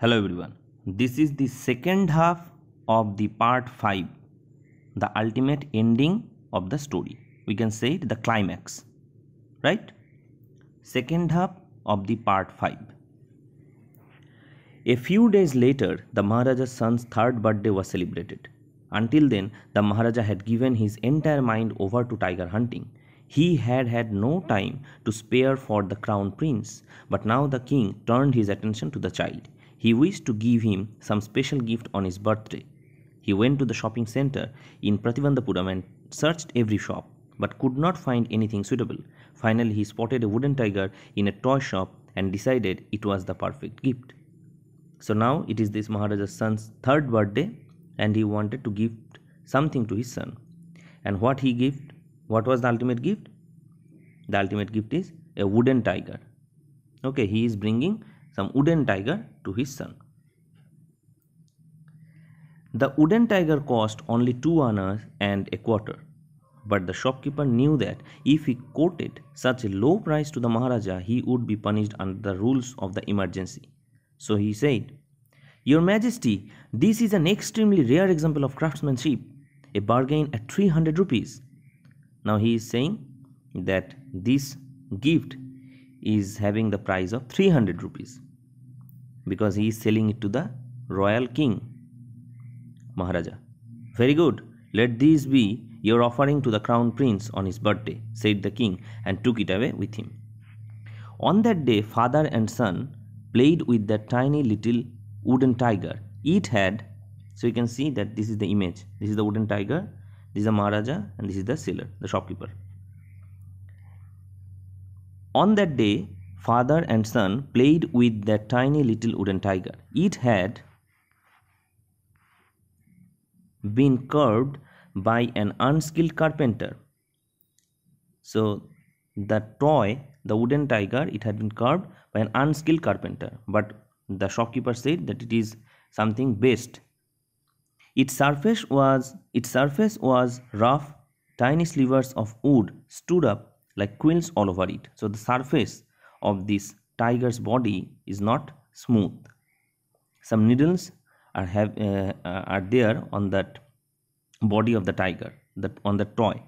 Hello everyone. This is the second half of the part 5. The ultimate ending of the story. We can say it the climax. Right? Second half of the part 5. A few days later, the Maharaja's son's third birthday was celebrated. Until then, the Maharaja had given his entire mind over to tiger hunting. He had had no time to spare for the crown prince, but now the king turned his attention to the child he wished to give him some special gift on his birthday. He went to the shopping center in Prativandapuram and searched every shop, but could not find anything suitable. Finally, he spotted a wooden tiger in a toy shop and decided it was the perfect gift. So now it is this Maharaja's son's third birthday, and he wanted to give something to his son. And what he gave? What was the ultimate gift? The ultimate gift is a wooden tiger. Okay, he is bringing some wooden tiger to his son. The wooden tiger cost only two annas and a quarter, but the shopkeeper knew that if he quoted such a low price to the Maharaja, he would be punished under the rules of the emergency. So he said, Your Majesty, this is an extremely rare example of craftsmanship, a bargain at 300 rupees. Now he is saying that this gift is having the price of 300 rupees because he is selling it to the royal king, Maharaja. Very good, let these be your offering to the crown prince on his birthday, said the king, and took it away with him. On that day, father and son played with that tiny little wooden tiger. It had, so you can see that this is the image. This is the wooden tiger, this is the Maharaja, and this is the seller, the shopkeeper. On that day, Father and son played with that tiny little wooden tiger. It had been carved by an unskilled carpenter. So the toy, the wooden tiger, it had been carved by an unskilled carpenter. But the shopkeeper said that it is something best. Its surface was its surface was rough. Tiny slivers of wood stood up like quills all over it. So the surface of this tiger's body is not smooth. Some needles are, have, uh, uh, are there on that body of the tiger, that on the toy.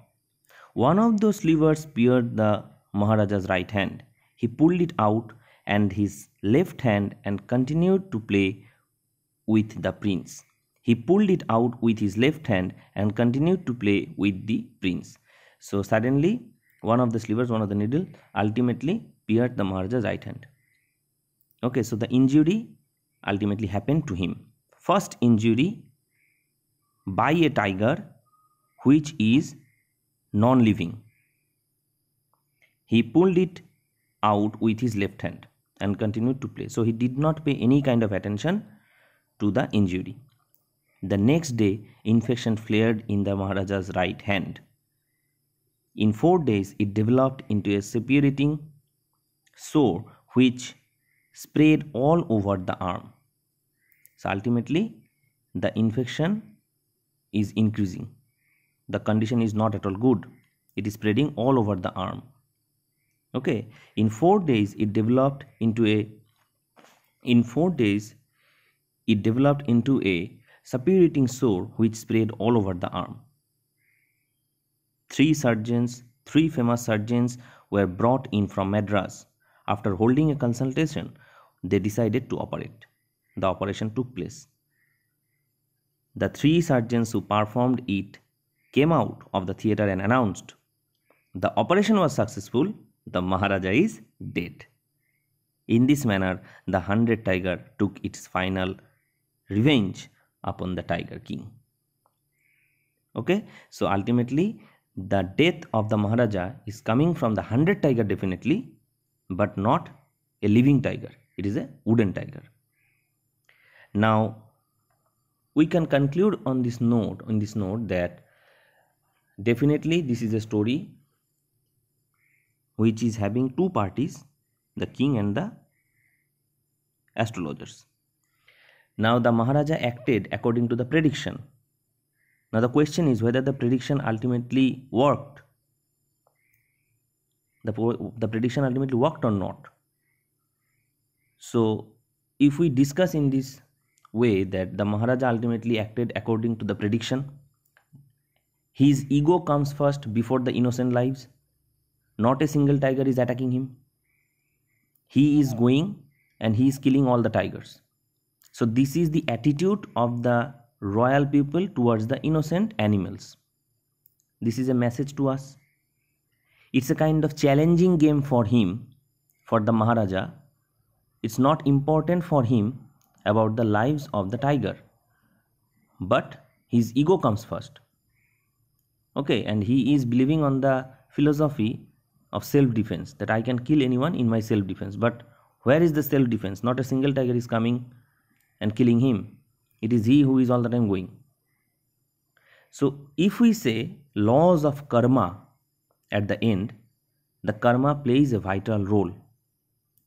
One of those levers pierced the Maharaja's right hand. He pulled it out and his left hand and continued to play with the prince. He pulled it out with his left hand and continued to play with the prince. So suddenly one of the slivers, one of the needle ultimately pierced the Maharaja's right hand. Okay, so the injury ultimately happened to him. First injury by a tiger which is non living. He pulled it out with his left hand and continued to play. So he did not pay any kind of attention to the injury. The next day, infection flared in the Maharaja's right hand. In four days, it developed into a separating sore which spread all over the arm. So ultimately the infection is increasing. The condition is not at all good. It is spreading all over the arm. Okay. In 4 days it developed into a in 4 days it developed into a suppurating sore which spread all over the arm. Three surgeons, three famous surgeons were brought in from Madras after holding a consultation, they decided to operate. The operation took place. The three surgeons who performed it came out of the theater and announced, The operation was successful, the Maharaja is dead. In this manner, the hundred tiger took its final revenge upon the tiger king. Okay, so ultimately, the death of the Maharaja is coming from the hundred tiger definitely, but not a living tiger it is a wooden tiger now we can conclude on this note on this note that definitely this is a story which is having two parties the king and the astrologers now the maharaja acted according to the prediction now the question is whether the prediction ultimately worked the, the prediction ultimately worked or not so if we discuss in this way that the maharaja ultimately acted according to the prediction his ego comes first before the innocent lives not a single tiger is attacking him he is going and he is killing all the tigers so this is the attitude of the royal people towards the innocent animals this is a message to us it's a kind of challenging game for him, for the Maharaja. It's not important for him about the lives of the tiger. But his ego comes first. Okay, and he is believing on the philosophy of self defense that I can kill anyone in my self defense. But where is the self defense? Not a single tiger is coming and killing him. It is he who is all the time going. So, if we say laws of karma at the end, the karma plays a vital role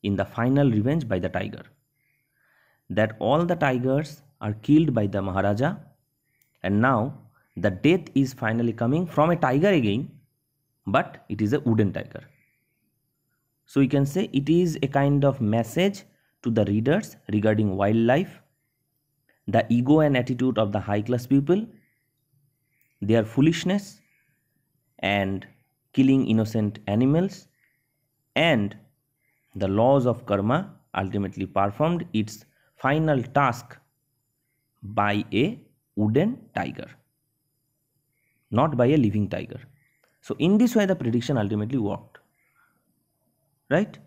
in the final revenge by the tiger. That all the tigers are killed by the Maharaja, and now the death is finally coming from a tiger again, but it is a wooden tiger. So you can say it is a kind of message to the readers regarding wildlife, the ego and attitude of the high class people, their foolishness, and killing innocent animals and the laws of karma ultimately performed its final task by a wooden tiger not by a living tiger so in this way the prediction ultimately worked right